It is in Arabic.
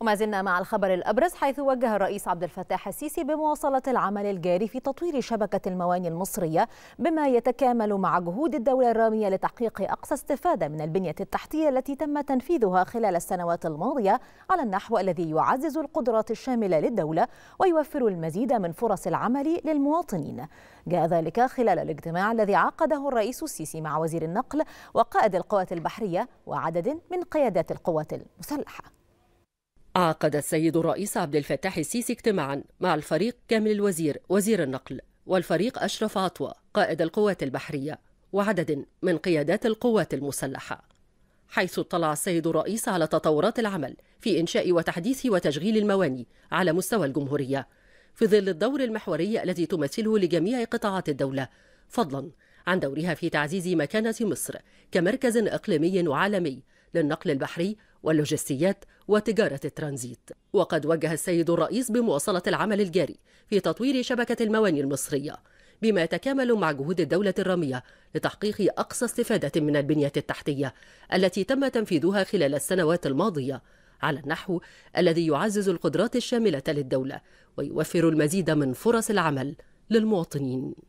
وما زلنا مع الخبر الأبرز حيث وجه الرئيس عبد الفتاح السيسي بمواصلة العمل الجاري في تطوير شبكة المواني المصرية بما يتكامل مع جهود الدولة الرامية لتحقيق أقصى استفادة من البنية التحتية التي تم تنفيذها خلال السنوات الماضية على النحو الذي يعزز القدرات الشاملة للدولة ويوفر المزيد من فرص العمل للمواطنين جاء ذلك خلال الاجتماع الذي عقده الرئيس السيسي مع وزير النقل وقائد القوات البحرية وعدد من قيادات القوات المسلحة عقد السيد الرئيس عبد الفتاح السيسي اجتماعا مع الفريق كامل الوزير وزير النقل والفريق أشرف عطوة قائد القوات البحرية وعدد من قيادات القوات المسلحة حيث اطلع السيد الرئيس على تطورات العمل في إنشاء وتحديث وتشغيل المواني على مستوى الجمهورية في ظل الدور المحوري الذي تمثله لجميع قطاعات الدولة فضلا عن دورها في تعزيز مكانة مصر كمركز إقليمي وعالمي للنقل البحري واللوجستيات وتجارة الترانزيت وقد وجه السيد الرئيس بمواصلة العمل الجاري في تطوير شبكة المواني المصرية بما يتكامل مع جهود الدولة الرامية لتحقيق أقصى استفادة من البنية التحتية التي تم تنفيذها خلال السنوات الماضية على النحو الذي يعزز القدرات الشاملة للدولة ويوفر المزيد من فرص العمل للمواطنين